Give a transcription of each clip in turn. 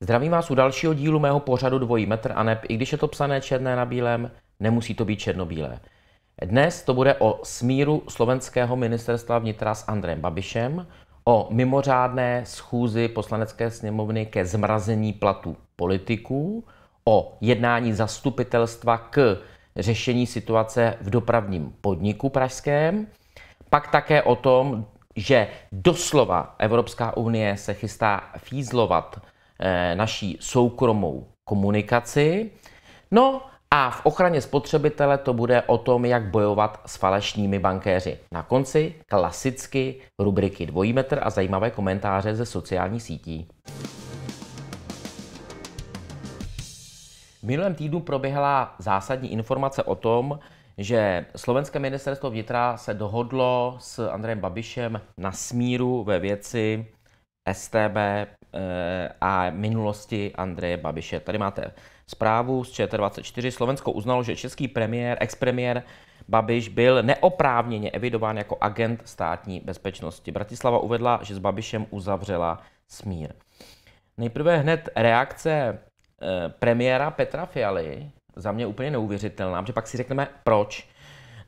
Zdravím vás u dalšího dílu mého pořadu Dvojí metr a neb, i když je to psané černé na bílém, nemusí to být černobílé. Dnes to bude o smíru slovenského ministerstva vnitra s Andrem Babišem, o mimořádné schůzi poslanecké sněmovny ke zmrazení platů politiků, o jednání zastupitelstva k řešení situace v dopravním podniku pražském, pak také o tom, že doslova Evropská unie se chystá fízlovat eh, naší soukromou komunikaci. No a v ochraně spotřebitele to bude o tom, jak bojovat s falešními bankéři. Na konci klasicky rubriky Dvojímetr a zajímavé komentáře ze sociálních sítí. V minulém týdnu proběhla zásadní informace o tom, že slovenské ministerstvo vnitra se dohodlo s Andrejem Babišem na smíru ve věci STB eh, a minulosti Andreje Babiše. Tady máte zprávu z ČT24. Slovensko uznalo, že český premiér, expremiér Babiš byl neoprávněně evidován jako agent státní bezpečnosti. Bratislava uvedla, že s Babišem uzavřela smír. Nejprve hned reakce eh, premiéra Petra Fialy, za mě úplně neuvěřitelná, protože pak si řekneme, proč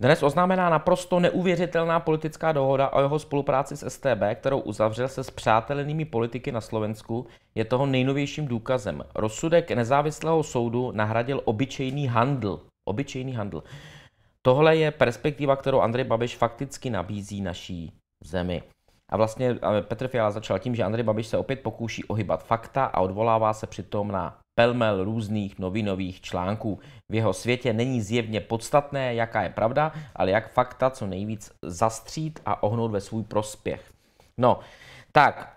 dnes oznámená naprosto neuvěřitelná politická dohoda o jeho spolupráci s STB, kterou uzavřel se s spřátelenými politiky na Slovensku, je toho nejnovějším důkazem. Rozsudek nezávislého soudu nahradil obyčejný handl. Obyčejný handl. Tohle je perspektiva, kterou Andrej Babiš fakticky nabízí naší zemi. A vlastně eh, Petr Fiala začal tím, že Andrej Babiš se opět pokouší ohybat fakta a odvolává se přitom na pelmel různých novinových článků. V jeho světě není zjevně podstatné, jaká je pravda, ale jak fakta co nejvíc zastřít a ohnout ve svůj prospěch. No, tak,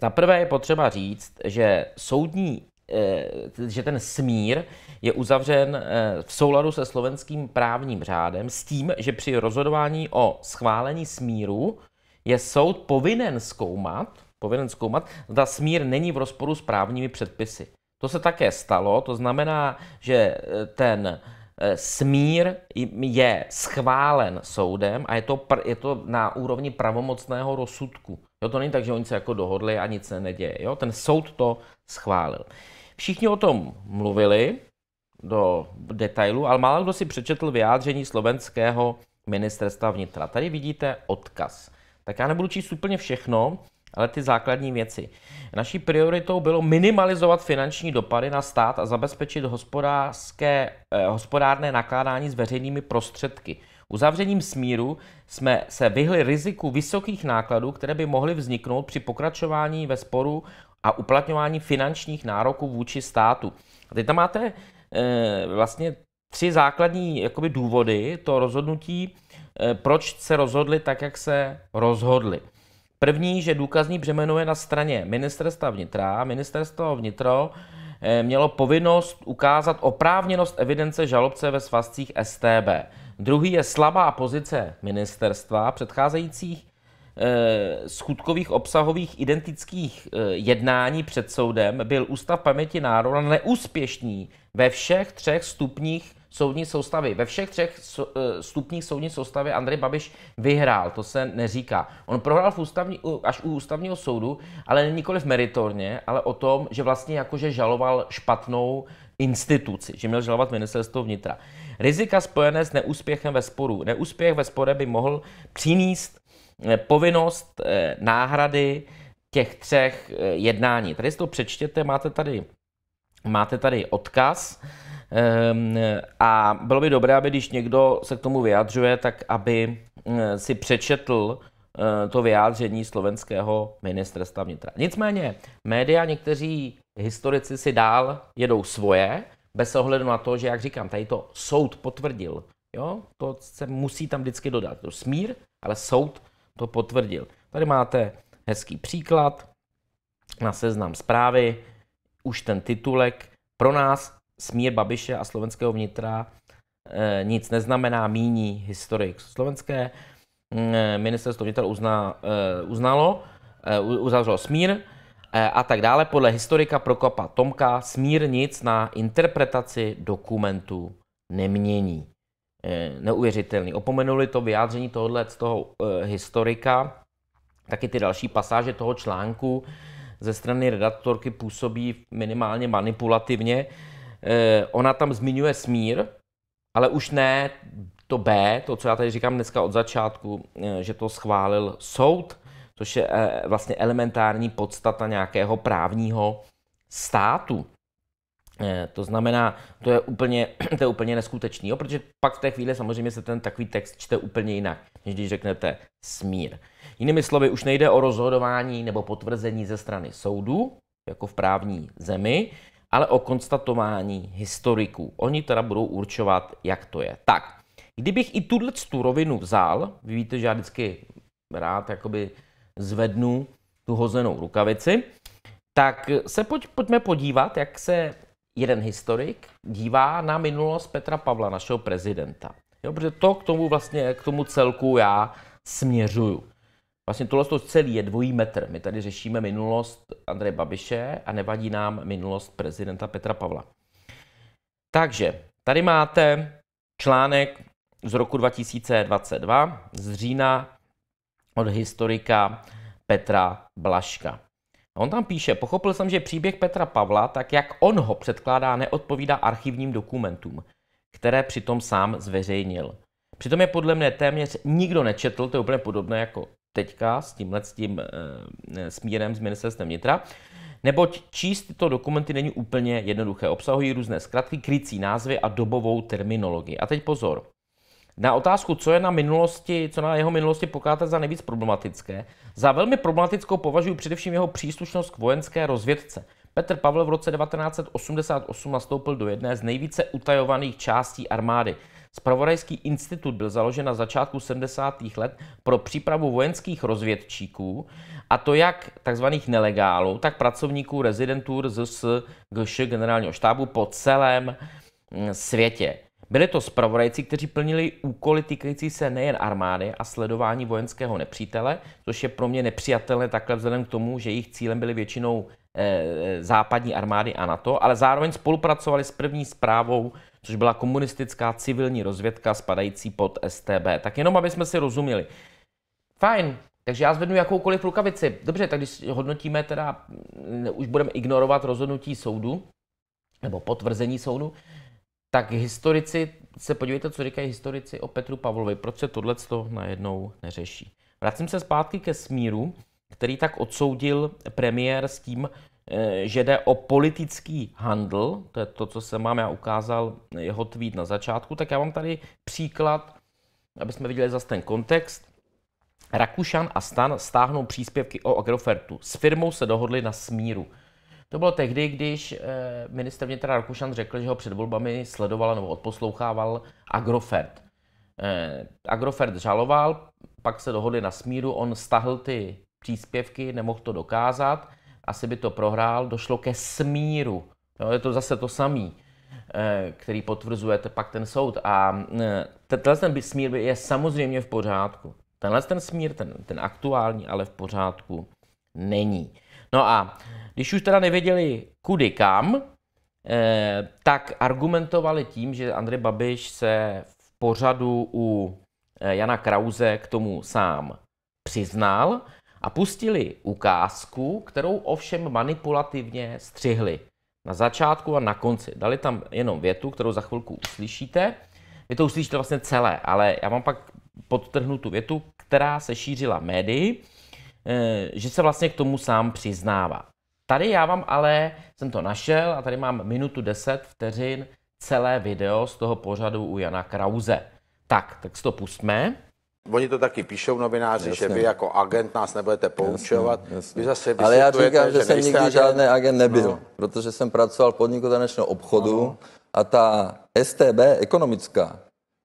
za prvé je potřeba říct, že soudní eh, že ten smír je uzavřen eh, v souladu se slovenským právním řádem s tím, že při rozhodování o schválení smíru je soud povinen zkoumat, povinen zkoumat, zda smír není v rozporu s právními předpisy. To se také stalo, to znamená, že e, ten e, smír je schválen soudem a je to, pr- je to na úrovni pravomocného rozsudku. Jo, to není tak, že oni se jako dohodli a nic se neděje. Jo? Ten soud to schválil. Všichni o tom mluvili do detailu, ale málo kdo si přečetl vyjádření slovenského ministerstva vnitra. Tady vidíte odkaz. Tak já nebudu číst úplně všechno, ale ty základní věci. Naší prioritou bylo minimalizovat finanční dopady na stát a zabezpečit hospodářské, eh, hospodárné nakládání s veřejnými prostředky. Uzavřením smíru jsme se vyhli riziku vysokých nákladů, které by mohly vzniknout při pokračování ve sporu a uplatňování finančních nároků vůči státu. A teď tam máte eh, vlastně tři základní jakoby, důvody to rozhodnutí, eh, proč se rozhodli tak, jak se rozhodli. První, že důkazní břemeno je na straně ministerstva vnitra. Ministerstvo vnitro eh, mělo povinnost ukázat oprávněnost evidence žalobce ve svazcích STB. Druhý je slabá pozice ministerstva předcházejících eh, skutkových obsahových identických eh, jednání před soudem byl Ústav paměti národa neúspěšný ve všech třech stupních soudní soustavy. Ve všech třech eh, stupních soudní soustavy Andrej Babiš vyhrál, to se neříká. On prohrál v ústavní, až u ústavního soudu, ale nikoli v meritorně, ale o tom, že vlastně jakože žaloval špatnou instituci, že měl žalovat ministerstvo vnitra. Rizika spojené s neúspěchem ve sporu. Neúspěch ve spore by mohl přinést eh, povinnost eh, náhrady těch třech jednání. Tady si to přečtěte, máte tady, máte tady odkaz. Ehm, a bylo by dobré, aby když někdo se k tomu vyjadřuje, tak aby hm, si přečetl eh, to vyjádření slovenského ministerstva vnitra. Nicméně, média, někteří historici si dál jedou svoje, bez ohledu na to, že, jak říkám, tady to soud potvrdil. Jo? To se musí tam vždycky dodat. To smír, ale soud to potvrdil. Tady máte hezký příklad na seznam zprávy, už ten titulek. Pro nás smír Babiše a slovenského vnitra eh, nic neznamená, míní historik slovenské. Mm, eh, ministerstvo vnitra uzná, eh, uznalo, uzavřelo smír a tak dále. Podle historika Prokopa Tomka smír nic na interpretaci dokumentů nemění. neuvěřitelný. Opomenuli to vyjádření tohohle z toho historika, taky ty další pasáže toho článku ze strany redaktorky působí minimálně manipulativně. Eh, ona tam zmiňuje smír, ale už ne to B, to, co já tady říkám dneska od začátku, eh, že to schválil soud, což je eh, vlastně elementární podstata nějakého právního státu. To znamená, to je úplně, to je úplně neskutečný, jo? protože pak v té chvíli samozřejmě se ten takový text čte úplně jinak, než když řeknete smír. Jinými slovy, už nejde o rozhodování nebo potvrzení ze strany soudu jako v právní zemi, ale o konstatování historiků. Oni teda budou určovat, jak to je. Tak, kdybych i tuhle tu rovinu vzal, vy víte, že já vždycky rád jakoby zvednu tu hozenou rukavici, tak se pojď, pojďme podívat, jak se jeden historik dívá na minulost Petra Pavla, našeho prezidenta. Jo, protože to k tomu vlastně, k tomu celku já směřuju. Vlastně tohle to celý je dvojí metr. My tady řešíme minulost Andreje Babiše a nevadí nám minulost prezidenta Petra Pavla. Takže tady máte článek z roku 2022 z října od historika Petra Blaška. On tam píše, pochopil jsem, že příběh Petra Pavla, tak jak on ho předkládá, neodpovídá archivním dokumentům, které přitom sám zveřejnil. Přitom je podle mě téměř nikdo nečetl, to je úplně podobné jako teďka s tímhle s tím e, smírem s ministerstvem vnitra, neboť číst tyto dokumenty není úplně jednoduché. Obsahují různé zkratky, krycí názvy a dobovou terminologii. A teď pozor. Na otázku, co je na minulosti, co na jeho minulosti pokládat za nejvíc problematické, za velmi problematickou považuji především jeho příslušnost k vojenské rozvědce. Petr Pavel v roce 1988 nastoupil do jedné z nejvíce utajovaných částí armády. Spravodajský institut byl založen na začátku 70. let pro přípravu vojenských rozvědčíků, a to jak tzv. nelegálů, tak pracovníků rezidentur z GŠ generálního štábu po celém mm, světě. Byli to spravodajci, kteří plnili úkoly týkající se nejen armády a sledování vojenského nepřítele, což je pro mě nepřijatelné takhle vzhledem k tomu, že jejich cílem byly většinou eh, eh, západní armády a NATO, ale zároveň spolupracovali s první zprávou což byla komunistická civilní rozvědka spadající pod STB. Tak jenom, aby jsme si rozuměli. Fajn, takže já zvednu jakoukoliv rukavici. Dobře, tak když hodnotíme teda, mm, už budeme ignorovat rozhodnutí soudu, nebo potvrzení soudu, tak historici, se podívejte, co říkají historici o Petru Pavlovi, proč se tohle najednou neřeší. Vracím se zpátky ke smíru, který tak odsoudil premiér s tím, Eh, že jde o politický handl, to je to, co jsem vám já ukázal, eh, jeho tweet na začátku, tak já mám tady příklad, aby jsme viděli zase ten kontext. Rakušan a Stan stáhnou příspěvky o Agrofertu. S firmou se dohodli na smíru. To bylo tehdy, když eh, minister vnitra Rakušan řekl, že ho před volbami sledoval nebo odposlouchával Agrofert. Agrofert žaloval, pak se dohodli na smíru, on stahl ty příspěvky, nemohl to dokázat – asi by to prohrál, došlo ke smíru. Jo, je to zase to samý, eh, který potvrzuje pak ten soud. A eh, tenhle ten smír je samozřejmě v pořádku. Tenhle ten smír, ten, ten aktuální, ale v pořádku není. No a když už teda nevěděli kudy kam, eh, tak argumentovali tím, že Andrej Babiš se v pořadu u Jana Krauze k tomu sám přiznal a pustili ukázku, kterou ovšem manipulativně střihli. Na začátku a na konci. Dali tam jenom větu, kterou za chvilku uslyšíte. Vy to uslyšíte vlastně celé, ale já vám pak podtrhnu tu větu, která se šířila médii, eh, že se vlastně k tomu sám přiznává. Tady já vám ale jsem to našel a tady mám minutu 10 vteřin celé video z toho pořadu u Jana Krauze. Tak, tak si to pustme. Oni to taky píšou novináři, jasně. že vy jako agent nás nebudete poučovat. Jasně, jasně. Vy zase Ale já říkám, že, že jsem nikdy agent. žádný agent nebyl, no. protože jsem pracoval v podniku tanečního obchodu no. a ta STB ekonomická,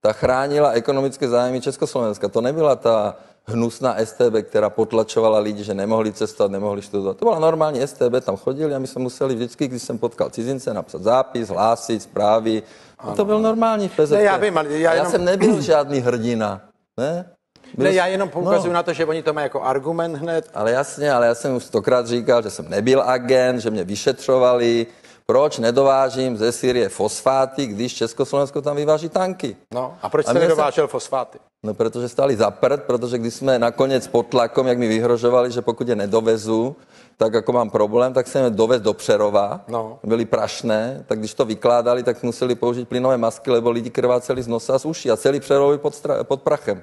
ta chránila ekonomické zájmy Československa. To nebyla ta hnusná STB, která potlačovala lidi, že nemohli cestovat, nemohli studovat. To byla normální STB, tam chodili a my jsme museli vždycky, když jsem potkal cizince, napsat zápis, hlásit, zprávy. No to byl normální PZP. Ne, já, vím, ale já, jenom... já jsem nebyl žádný hrdina. Ne? Byl ne, já jenom poukazuju no. na to, že oni to mají jako argument hned. Ale jasně, ale já jsem už stokrát říkal, že jsem nebyl agent, že mě vyšetřovali, proč nedovážím ze Syrie fosfáty, když Československo tam vyváží tanky. No a proč jste nedovážel se... fosfáty? No protože stali za prd, protože když jsme nakonec pod tlakom, jak mi vyhrožovali, že pokud je nedovezu, tak jako mám problém, tak jsem je dovez do Přerova, no. byly prašné, tak když to vykládali, tak museli použít plynové masky, lebo lidi krváceli z nosa a z uší a celý Přerov pod, stra... pod prachem.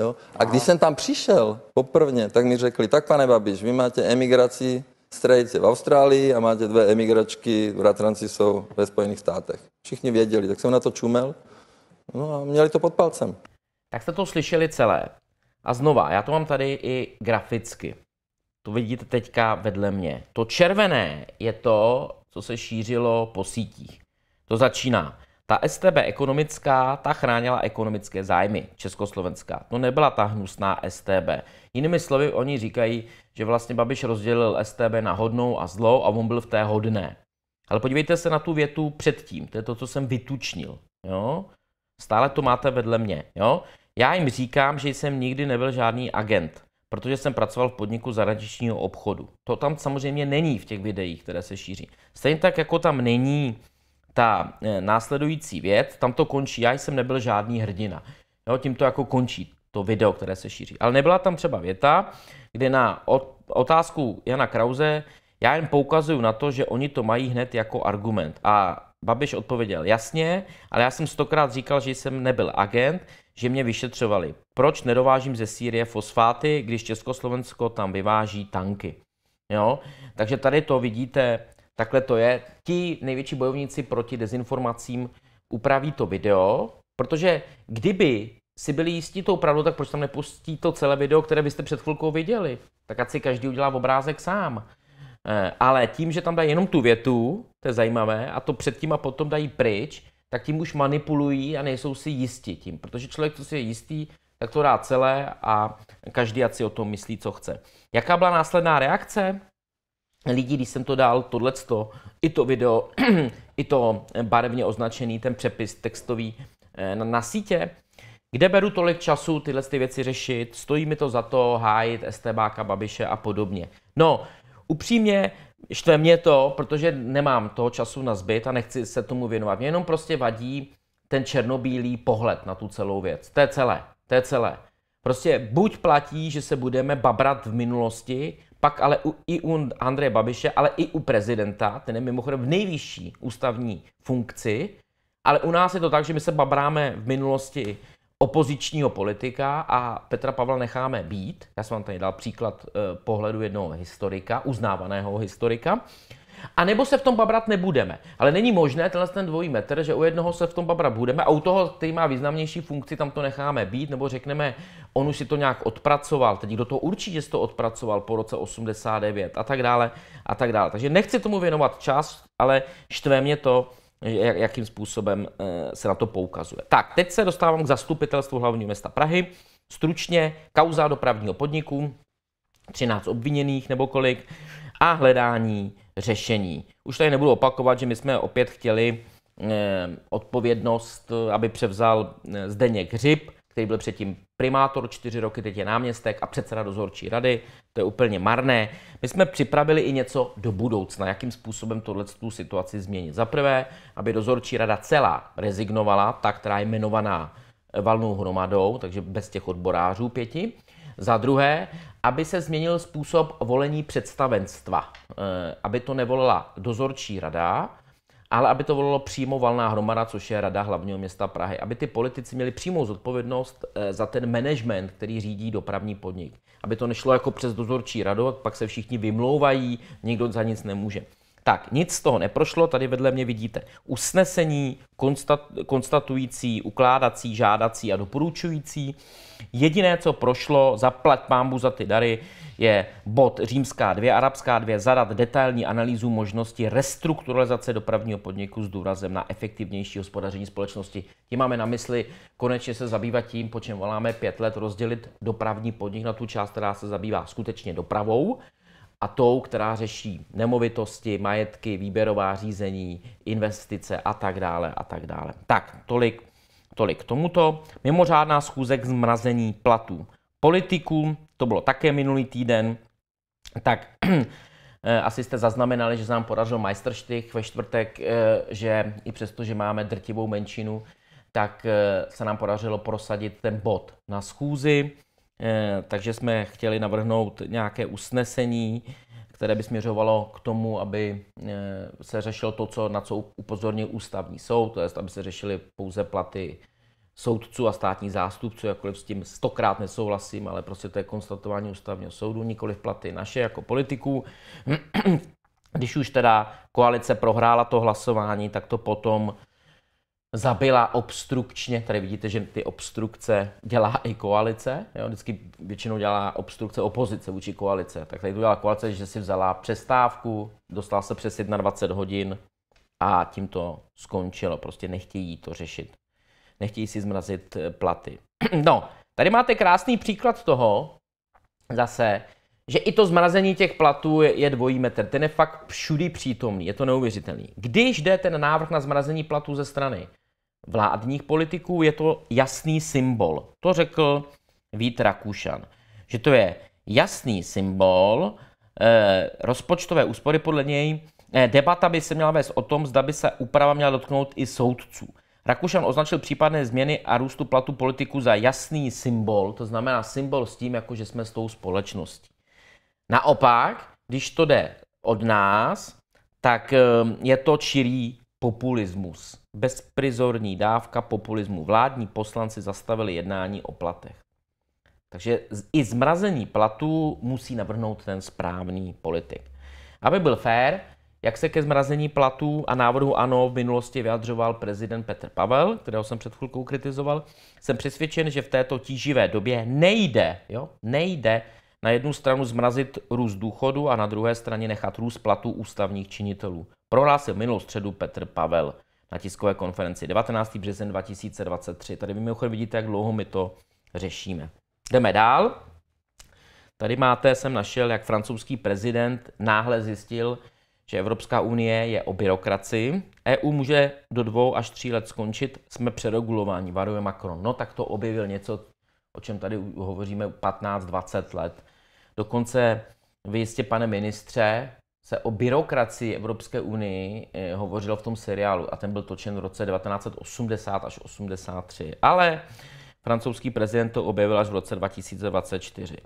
Jo? A Aha. když jsem tam přišel poprvně, tak mi řekli, tak pane Babiš, vy máte emigraci strejc je v Austrálii a máte dvě emigračky, bratranci jsou ve Spojených státech. Všichni věděli, tak jsem na to čumel no a měli to pod palcem. Tak jste to slyšeli celé. A znova, já to mám tady i graficky. To vidíte teďka vedle mě. To červené je to, co se šířilo po sítích. To začíná ta STB ekonomická, ta chránila ekonomické zájmy Československa. To nebyla ta hnusná STB. Jinými slovy, oni říkají, že vlastně Babiš rozdělil STB na hodnou a zlou a on byl v té hodné. Ale podívejte se na tu větu předtím, to je to, co jsem vytučnil. Jo? Stále to máte vedle mě. Jo? Já jim říkám, že jsem nikdy nebyl žádný agent, protože jsem pracoval v podniku zahraničního obchodu. To tam samozřejmě není v těch videích, které se šíří. Stejně tak, jako tam není ta eh, následující věc, tam to končí, já jsem nebyl žádný hrdina. Jo, tím to jako končí to video, které se šíří. Ale nebyla tam třeba věta, kde na otázku Jana Krause já jen poukazuju na to, že oni to mají hned jako argument. A Babiš odpověděl, jasně, ale já jsem stokrát říkal, že jsem nebyl agent, že mě vyšetřovali. Proč nedovážím ze Sýrie fosfáty, když Československo tam vyváží tanky? Jo? Takže tady to vidíte Takhle to je. Ti největší bojovníci proti dezinformacím upraví to video, protože kdyby si byli jistí tou pravdou, tak proč tam nepustí to celé video, které byste před chvilkou viděli? Tak ať si každý udělá obrázek sám. Eh, ale tím, že tam dají jenom tu větu, to je zajímavé, a to předtím a potom dají pryč, tak tím už manipulují a nejsou si jistí tím. Protože člověk, co si je jistý, tak to dá celé a každý ať si o tom myslí, co chce. Jaká byla následná reakce? lidí, když jsem to dal, tohleto, i to video, i to eh, barevně označený, ten přepis textový eh, na, na sítě, kde beru tolik času tyhle ty věci řešit, stojí mi to za to hájit STBáka, Babiše a podobně. No, upřímně, štve mě to, protože nemám toho času na zbyt a nechci se tomu věnovat. Mě jenom prostě vadí ten černobílý pohled na tu celou věc. To je celé, to je celé. Prostě buď platí, že se budeme babrat v minulosti, pak ale u, i u Andreje Babiše, ale i u prezidenta, ten je mimochodem v nejvyšší ústavní funkci, ale u nás je to tak, že my se babráme v minulosti opozičního politika a Petra Pavla necháme být. Já jsem vám tady dal příklad eh, pohledu jednoho historika, uznávaného historika. A nebo se v tom babrat nebudeme. Ale není možné tenhle ten dvojí metr, že u jednoho se v tom babrat budeme a u toho, který má významnější funkci, tam to necháme být, nebo řekneme, on už si to nějak odpracoval, teď kdo to určitě si to odpracoval po roce 89 a tak dále a tak dále. Takže nechci tomu věnovat čas, ale štve mě to, jakým způsobem eh, se na to poukazuje. Tak, teď se dostávám k zastupitelstvu hlavního města Prahy. Stručně, kauza dopravního podniku, 13 obviněných nebo kolik a hledání řešení. Už tady nebudu opakovat, že my jsme opět chtěli eh, odpovědnost, eh, aby převzal eh, Zdeněk Hřib, který byl předtím primátor čtyři roky, teď je náměstek a předseda dozorčí rady. To je úplně marné. My jsme připravili i něco do budoucna, jakým způsobem tohle tu situaci změnit. Za prvé, aby dozorčí rada celá rezignovala, ta, která je jmenovaná valnou hromadou, takže bez těch odborářů pěti. Za druhé, aby se změnil způsob volení představenstva, eh, aby to nevolila dozorčí rada, ale aby to volilo přímo valná hromada, což je rada hlavního města Prahy, aby ty politici měli přímou zodpovědnost eh, za ten management, který řídí dopravní podnik. Aby to nešlo jako přes dozorčí radu, pak se všichni vymlouvají, nikdo za nic nemůže. Tak, nic z toho neprošlo, tady vedle mě vidíte usnesení konstat, konstatující, ukládací, žádací a doporučující. Jediné, co prošlo, zaplať pámbu za ty dary, je bod římská dvě arabská dvě zadat detailní analýzu možnosti restrukturalizace dopravního podniku s důrazem na efektivnější hospodaření společnosti. Tím máme na mysli konečně se zabývat tím, po čem voláme pět let, rozdělit dopravní podnik na tu část, která se zabývá skutečně dopravou, a tou, která řeší nemovitosti, majetky, výběrová řízení, investice a tak dále a tak dále. Tak, tolik, tolik k tomuto. Mimořádná schůze k zmrazení platů politiků, to bylo také minulý týden, tak eh, asi jste zaznamenali, že se nám podařil majstrštych ve čtvrtek, eh, že i přesto, že máme drtivou menšinu, tak eh, se nám podařilo prosadit ten bod na schůzi. Eh, takže jsme chtěli navrhnout nějaké usnesení, které by směřovalo k tomu, aby eh, se řešilo to, co, na co upozornil ústavní soud, to je, aby se řešily pouze platy soudců a státních zástupců, jakkoliv s tím stokrát nesouhlasím, ale prostě to je konstatování ústavního soudu, nikoli platy naše jako politiků. Když už teda koalice prohrála to hlasování, tak to potom zabila obstrukčně, tady vidíte, že ty obstrukce dělá i koalice, jo? vždycky většinou dělá obstrukce opozice vůči koalice, tak tady to dělá koalice, že si vzala přestávku, dostala se přes 21 hodin a tím to skončilo, prostě nechtějí to řešit. Nechtějí si zmrazit eh, platy. No, tady máte krásný příklad toho, zase, že i to zmrazení těch platů je, je dvojí metr. Ten je fakt všudy přítomný, je to neuvěřitelný. Když jde ten návrh na zmrazení platů ze strany vládních politiků, je to jasný symbol. To řekl Vít Rakušan, že to je jasný symbol eh, rozpočtové úspory podle něj. Eh, debata by se měla vést o tom, zda by se úprava měla dotknout i soudců. Rakušan označil případné změny a růstu platu politiku za jasný symbol, to znamená symbol s tím, jako že jsme s tou společností. Naopak, když to jde od nás, tak eh, je to čirý populismus. Bezprizorní dávka populismu. Vládní poslanci zastavili jednání o platech. Takže i zmrazení platů musí navrhnout ten správný politik. Aby byl fér, jak se ke zmrazení platů a návrhu ANO v minulosti vyjadřoval prezident Petr Pavel, kterého jsem před chvilkou kritizoval, jsem přesvědčen, že v této tíživé době nejde, jo, nejde na jednu stranu zmrazit růst důchodu a na druhé straně nechat růst platů ústavních činitelů. Prohlásil minulou středu Petr Pavel na tiskové konferenci 19. březen 2023. Tady vy mimochodem vidíte, jak dlouho my to řešíme. Jdeme dál. Tady máte, jsem našel, jak francouzský prezident náhle zjistil, že Evropská unie je o byrokracii. EU může do dvou až tří let skončit, jsme přeregulováni, varuje Macron. No tak to objevil něco, o čem tady hovoříme 15-20 let. Dokonce vy jistě, pane ministře, se o byrokracii Evropské unii eh, hovořilo v tom seriálu a ten byl točen v roce 1980 až 83. Ale francouzský prezident to objevil až v roce 2024.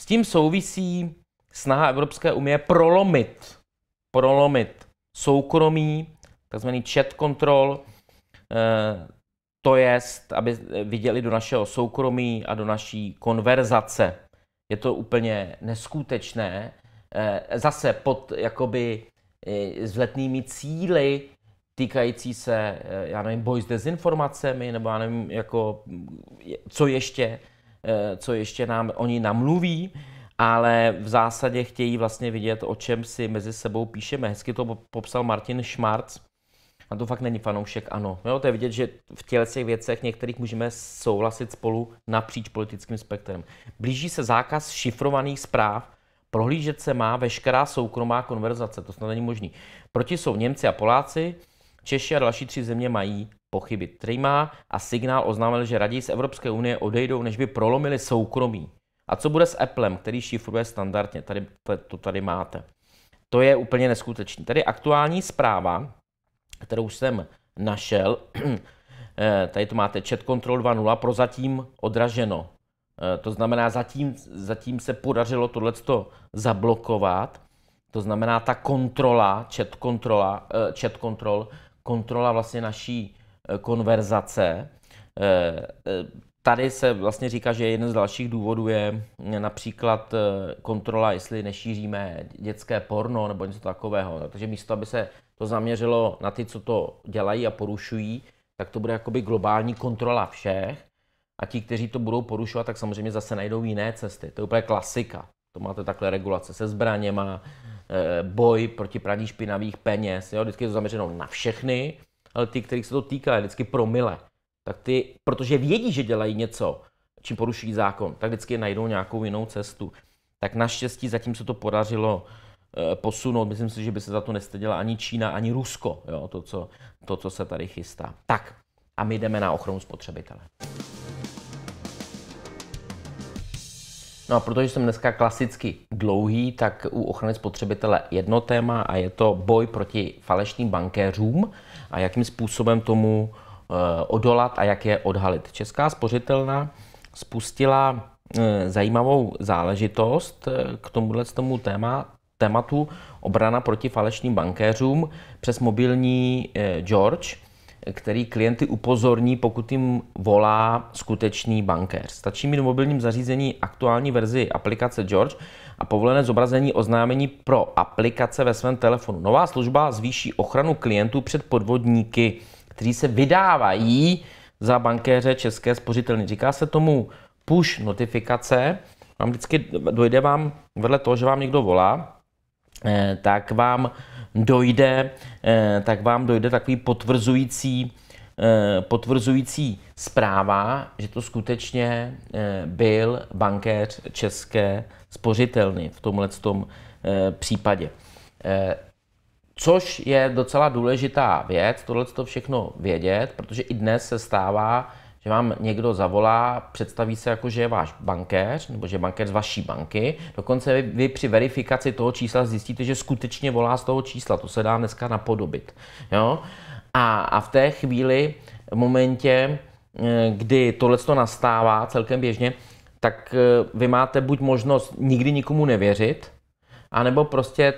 S tím souvisí snaha Evropské unie prolomit, prolomit soukromí, takzvaný chat control, eh, to jest, aby eh, viděli do našeho soukromí a do naší konverzace je to úplně neskutečné, eh, zase pod jakoby eh, zletnými cíly týkající se, eh, já nevím, boj s dezinformacemi, nebo já nevím, jako, co ještě, co ještě nám oni namluví, ale v zásadě chtějí vlastně vidět, o čem si mezi sebou píšeme. Hezky to popsal Martin Šmarc, na to fakt není fanoušek ano. Jo, to je vidět, že v těch věcech některých můžeme souhlasit spolu napříč politickým spektrem. Blíží se zákaz šifrovaných zpráv, prohlížet se má veškerá soukromá konverzace, to snad není možný. Proti jsou Němci a Poláci, Češi a další tři země mají pochyby. Trima a Signál oznámil, že raději z Evropské unie odejdou, než by prolomili soukromí. A co bude s Applem, který šifruje standardně? Tady, to, to tady máte. To je úplně neskutečný. Tady aktuální zpráva kterou jsem našel. Eh, tady to máte, chat control 2.0, prozatím odraženo. Eh, to znamená, zatím, zatím se podařilo tohleto zablokovat. To znamená, ta kontrola, chat, kontrola, eh, chat control, kontrola vlastně naší konverzace, Tady se vlastně říká, že jeden z dalších důvodů je například eh, kontrola, jestli nešíříme dětské porno nebo něco takového. No, takže místo, aby se to zaměřilo na ty, co to dělají a porušují, tak to bude jakoby globální kontrola všech. A ti, kteří to budou porušovat, tak samozřejmě zase najdou jiné cesty. To je úplně klasika. To máte takhle regulace se zbraněma, eh, boj proti praní špinavých peněz. Jo? Vždycky je to zaměřeno na všechny, ale ty, kterých se to týká, je vždycky promile tak ty, protože vědí, že dělají něco, čím porušují zákon, tak vždycky najdou nějakou jinou cestu. Tak naštěstí zatím se to podařilo eh, posunout. Myslím si, že by se za to nestyděla ani Čína, ani Rusko, jo, to, co, to, co se tady chystá. Tak, a my jdeme na ochranu spotřebitele. No a protože jsem dneska klasicky dlouhý, tak u ochrany spotřebitele jedno téma a je to boj proti falešným bankéřům a jakým způsobem tomu Eh, odolat a jak je odhalit. Česká spořitelna spustila eh, zajímavou záležitost eh, k tomuhle tomu téma, tématu obrana proti falešným bankéřům přes mobilní George, který klienty upozorní, pokud jim volá skutečný bankéř. Stačí mít v mobilním zařízení aktuální verzi aplikace George a povolené zobrazení oznámení pro aplikace ve svém telefonu. Nová služba zvýší ochranu klientů před podvodníky kteří se vydávají za bankéře České spořitelny. Říká se tomu push notifikace. Vám vždycky dojde vám, vedle toho, že vám někdo volá, eh, tak vám dojde, eh, tak vám dojde takový potvrzující, eh, potvrzující zpráva, že to skutečně byl bankéř České spořitelny v tomhle případě. Což je docela důležitá věc, tohle to všechno vědět, protože i dnes se stává, že vám někdo zavolá, představí se jako, že je váš bankéř, nebo že je bankéř z vaší banky. Dokonce vy, vy při verifikaci toho čísla zjistíte, že skutečně volá z toho čísla. To se dá dneska napodobit. Jo? A, a v té chvíli, v momentě, eh, kdy tohle to nastává celkem běžně, tak eh, vy máte buď možnost nikdy nikomu nevěřit, anebo prostě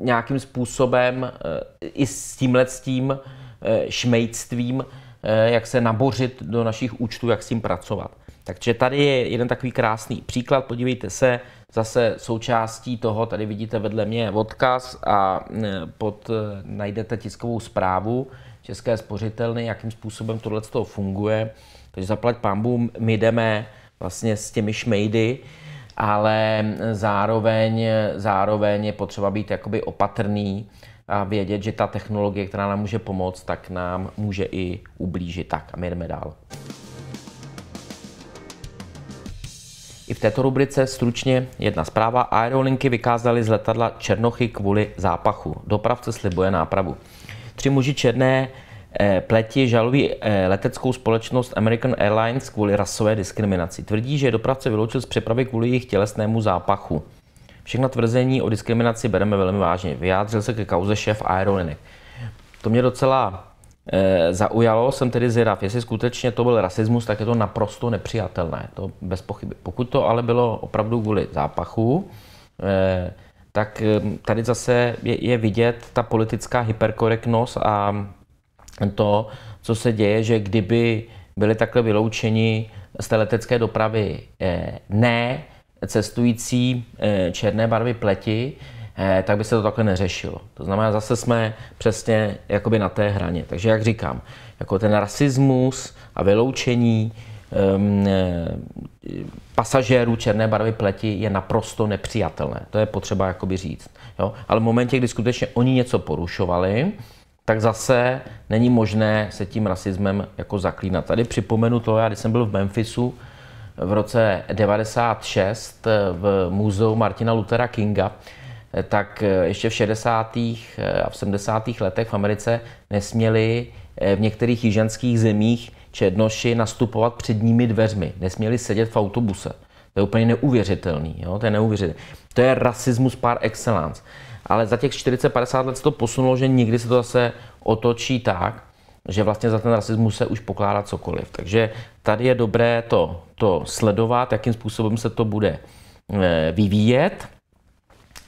nějakým způsobem eh, i s tímhle s tím eh, šmejctvím, eh, jak se nabořit do našich účtů, jak s tím pracovat. Takže tady je jeden takový krásný příklad, podívejte se, zase součástí toho, tady vidíte vedle mě odkaz a pod najdete tiskovou zprávu České spořitelny, jakým způsobem tohle funguje. Takže zaplať pámbu, my jdeme vlastně s těmi šmejdy, ale zároveň, zároveň je potřeba být jakoby opatrný a vědět, že ta technologie, která nám může pomoct, tak nám může i ublížit. Tak a my jdeme dál. I v této rubrice stručně jedna zpráva. Aerolinky vykázaly z letadla Černochy kvůli zápachu. Dopravce slibuje nápravu. Tři muži černé Eh, Pleti žalují eh, leteckou společnost American Airlines kvůli rasové diskriminaci. Tvrdí, že dopravce vyloučil z přepravy kvůli jejich tělesnému zápachu. Všechna tvrzení o diskriminaci bereme velmi vážně. Vyjádřil se ke kauze šéf aerolinek. To mě docela eh, zaujalo, jsem tedy zvědav, jestli skutečně to byl rasismus, tak je to naprosto nepřijatelné, to bez pochyby. Pokud to ale bylo opravdu kvůli zápachu, tak tady zase je, je vidět ta politická hyperkorektnost a to, co se děje, že kdyby byli takhle vyloučeni z té letecké dopravy eh, ne cestující eh, černé barvy pleti, eh, tak by se to takhle neřešilo. To znamená, zase jsme přesně jakoby na té hraně. Takže jak říkám, jako ten rasismus a vyloučení um, pasažérů černé barvy pleti je naprosto nepřijatelné. To je potřeba jakoby říct. Jo? Ale v momentě, kdy skutečně oni něco porušovali, tak zase není možné se tím rasismem jako zaklínat. Tady připomenu to, já když jsem byl v Memphisu v roce 96 eh, v muzeu Martina Luthera Kinga, eh, tak eh, ještě v 60. a v 70. letech v Americe nesměli v některých jižanských zemích černoši nastupovat předními dveřmi, nesměli sedět v autobuse. To je úplně neuvěřitelný, jo? to je neuvěřitelný. To je rasismus par excellence ale za těch 40-50 let se to posunulo, že nikdy se to zase otočí tak, že vlastně za ten rasismus se už pokládá cokoliv. Takže tady je dobré to, to sledovat, jakým způsobem se to bude eh, vyvíjet.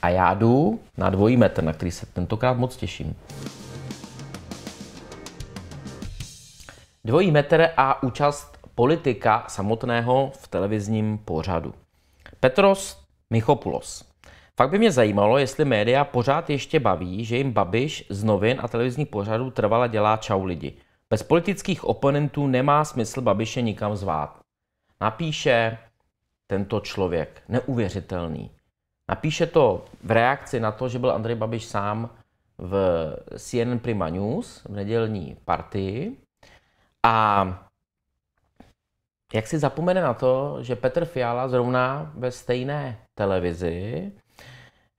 A já jdu na dvojí metr, na který se tentokrát moc těším. Dvojí metr a účast politika samotného v televizním pořadu. Petros Michopoulos Fakt by mě zajímalo, jestli média pořád ještě baví, že jim Babiš z novin a televizních pořadů trvala dělá čau lidi. Bez politických oponentů nemá smysl Babiše nikam zvát. Napíše tento člověk, neuvěřitelný. Napíše to v reakci na to, že byl Andrej Babiš sám v CNN Prima News v nedělní partii a jak si zapomene na to, že Petr Fiala zrovna ve stejné televizi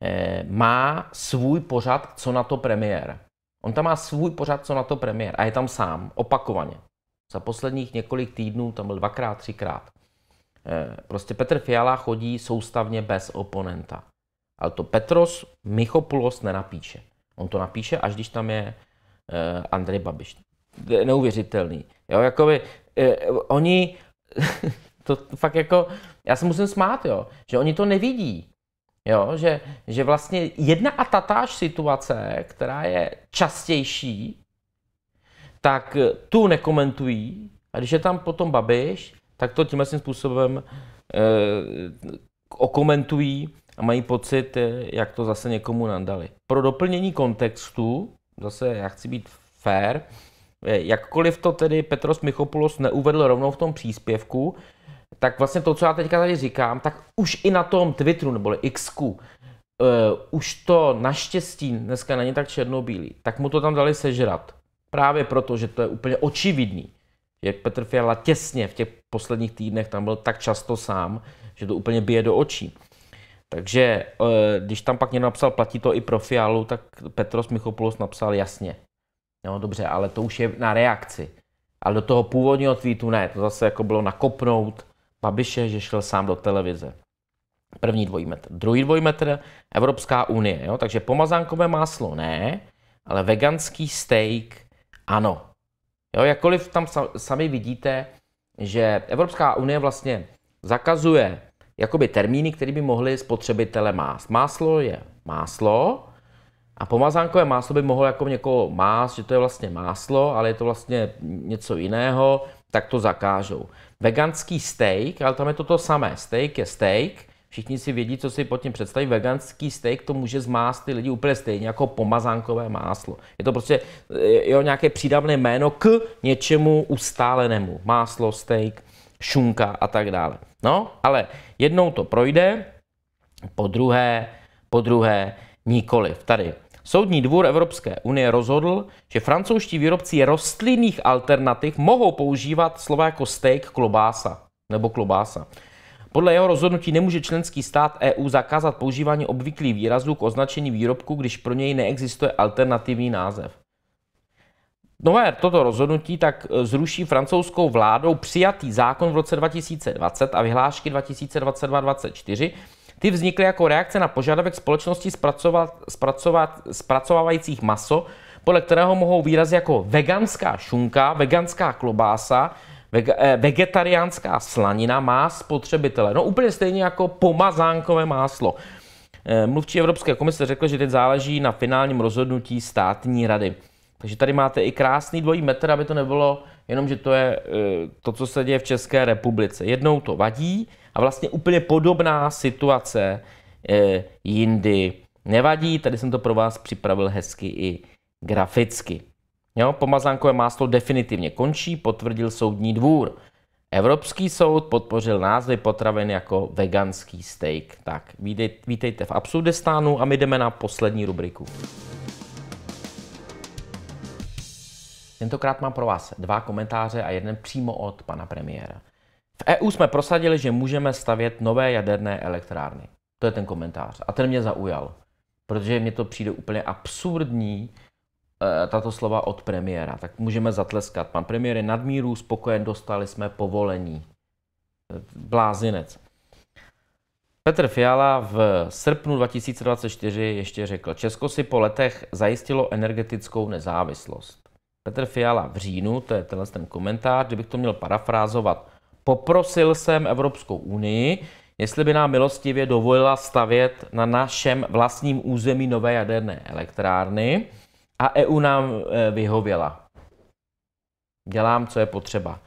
Eh, má svůj pořad, co na to premiér. On tam má svůj pořad, co na to premiér a je tam sám, opakovaně. Za posledních několik týdnů tam byl dvakrát, třikrát. Eh, prostě Petr Fiala chodí soustavně bez oponenta. Ale to Petros Michopulos nenapíše. On to napíše, až když tam je eh, Andrej Babiš. Neuvěřitelný. Jo, jakoby, oni, to fakt jako, já se musím smát, jo, že oni to nevidí. Jo, že, že vlastně jedna a tatáž situace, která je častější, tak tu nekomentují. A když je tam potom babiš, tak to tímhle způsobem eh, okomentují a mají pocit, eh, jak to zase někomu nandali. Pro doplnění kontextu, zase já chci být fair, eh, jakkoliv to tedy Petros Michopoulos neuvedl rovnou v tom příspěvku, tak vlastně to, co já teďka tady říkám, tak už i na tom Twitteru nebo Xku, uh, už to naštěstí dneska není tak černobílý, tak mu to tam dali sežrat. Právě proto, že to je úplně očividný, jak Petr Fiala těsně v těch posledních týdnech tam byl tak často sám, že to úplně bije do očí. Takže eh, když tam pak někdo napsal, platí to i pro Fialu, tak Petros Michopoulos napsal jasně. No dobře, ale to už je na reakci. Ale do toho původního tweetu ne, to zase jako bylo nakopnout Babiše, že šel sám do televize. První dvojmetr. Druhý dvojmetr, Evropská unie. Jo? Takže pomazánkové máslo ne, ale veganský steak ano. Jo, jakkoliv tam sami vidíte, že Evropská unie vlastně zakazuje jakoby termíny, které by mohly spotřebitele mást. Máslo je máslo a pomazánkové máslo by mohlo jako někoho mást, že to je vlastně máslo, ale je to vlastně něco jiného, tak to zakážou veganský steak, ale tam je to to samé. Steak je steak, všichni si vědí, co si pod tím představí. Veganský steak to může zmást ty lidi úplně stejně jako pomazánkové máslo. Je to prostě jo, nějaké přídavné jméno k něčemu ustálenému. Máslo, steak, šunka a tak dále. No, ale jednou to projde, po druhé, po druhé nikoliv. Tady Soudní dvůr Evropské unie rozhodl, že francouzští výrobci rostlinných alternativ mohou používat slova jako steak, klobása nebo klobása. Podle jeho rozhodnutí nemůže členský stát EU zakázat používání obvyklých výrazů k označení výrobku, když pro něj neexistuje alternativní název. Nové toto rozhodnutí tak e, zruší francouzskou vládou přijatý zákon v roce 2020 a vyhlášky 2022-2024, ty vznikly jako reakce na požadavek společnosti zpracovat, zpracovat, zpracovávajících maso, podle kterého mohou výrazy jako veganská šunka, veganská klobása, eh, vegetariánská slanina má spotřebitele. No úplně stejně jako pomazánkové máslo. Eh, mluvčí Evropské komise řekl, že teď záleží na finálním rozhodnutí státní rady. Takže tady máte i krásný dvojí metr, aby to nebylo jenom, že to je eh, to, co se děje v České republice. Jednou to vadí a vlastně úplně podobná situace eh, jindy nevadí. Tady jsem to pro vás připravil hezky i graficky. Jo, pomazánkové máslo definitivně končí, potvrdil soudní dvůr. Evropský soud podpořil názvy potravin jako veganský steak. Tak, vítejte v Absurdistánu a my jdeme na poslední rubriku. Tentokrát mám pro vás dva komentáře a jeden přímo od pana premiéra. V EU jsme prosadili, že můžeme stavět nové jaderné elektrárny. To je ten komentář. A ten mě zaujal, protože mě to přijde úplně absurdní, eh, tato slova od premiéra. Tak můžeme zatleskat. Pan premiér je nadmíru spokojen, dostali jsme povolení. Eh, blázinec. Petr Fiala v srpnu 2024 ještě řekl, Česko si po letech zajistilo energetickou nezávislost. Petr Fiala v říjnu, to je tenhle ten komentář, kdybych to měl parafrázovat Poprosil jsem Evropskou unii, jestli by nám milostivě dovolila stavět na našem vlastním území nové jaderné elektrárny a EU nám e, vyhověla. Dělám, co je potřeba.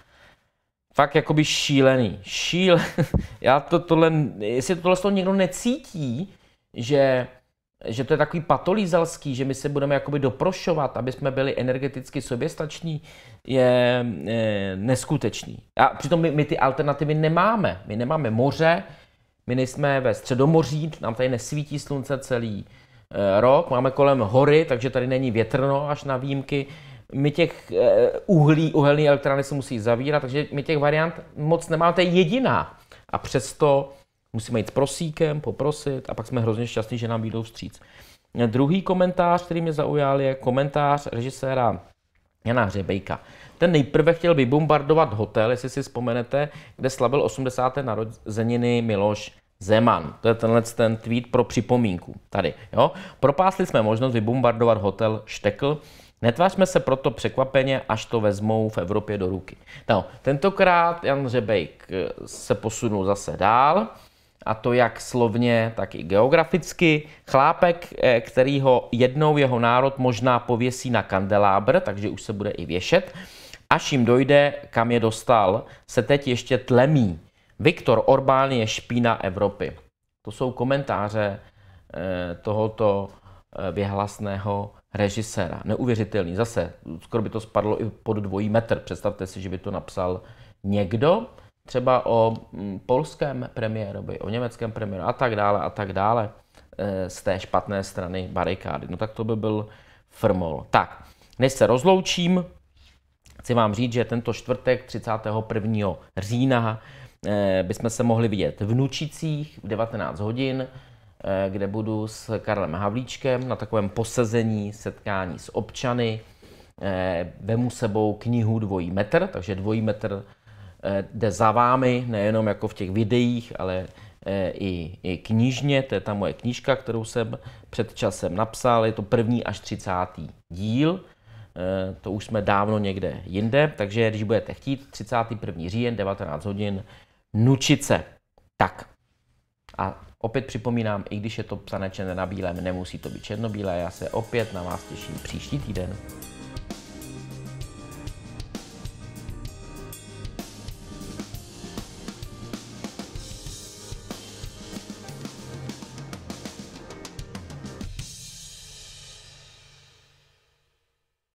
Fakt jakoby šílený. Šíl... Já to tohle, jestli tohle někdo necítí, že že to je takový patolízalský, že my se budeme jakoby doprošovat, aby jsme byli energeticky soběstační, je, je neskutečný. A přitom my, my ty alternativy nemáme. My nemáme moře, my nejsme ve středomoří, nám tady nesvítí slunce celý e, rok, máme kolem hory, takže tady není větrno až na výjimky. My těch e, uhlí, uhelné elektrárny se musí zavírat, takže my těch variant moc nemáme, to je jediná. A přesto Musíme jít s prosíkem, poprosit a pak jsme hrozně šťastní, že nám jdou vstříc. Druhý komentář, který mě zaujal, je komentář režiséra Jana Hřebejka. Ten nejprve chtěl vybombardovat hotel, jestli si vzpomenete, kde slavil 80. narozeniny Miloš Zeman. To je tenhle ten tweet pro připomínku. Tady, jo. Propásli jsme možnost vybombardovat hotel Štekl, Netvářme se proto překvapeně, až to vezmou v Evropě do ruky. No, tentokrát Jan Řebejk eh, se posunul zase dál a to jak slovně, tak i geograficky. Chlápek, eh, který ho jednou jeho národ možná pověsí na kandelábr, takže už se bude i věšet, až jim dojde, kam je dostal, se teď ještě tlemí. Viktor Orbán je špína Evropy. To jsou komentáře eh, tohoto eh, vyhlasného režiséra. Neuvěřitelný. Zase, skoro by to spadlo i pod dvojí metr. Představte si, že by to napsal někdo, třeba o mm, polském premiérovi, o německém premiéru a tak dále a tak dále eh, z té špatné strany barikády. No tak to by byl frmol. Tak, než se rozloučím, chci vám říct, že tento čtvrtek 31. října eh, bychom se mohli vidět v Nučicích v 19 hodin, eh, kde budu s Karlem Havlíčkem na takovém posezení setkání s občany. Vemu sebou knihu Dvojí metr, takže Dvojí metr Eh, jde za vámi, nejenom jako v těch videích, ale eh, i, i knižně, to je ta moje knížka, kterou jsem před časem napsal, je to první až třicátý díl, eh, to už jsme dávno někde jinde, takže když budete chtít, 31. říjen, 19 hodin, se. Tak. A opět připomínám, i když je to psané černé na bílém, nemusí to být černobílé, já se opět na vás těším příští týden.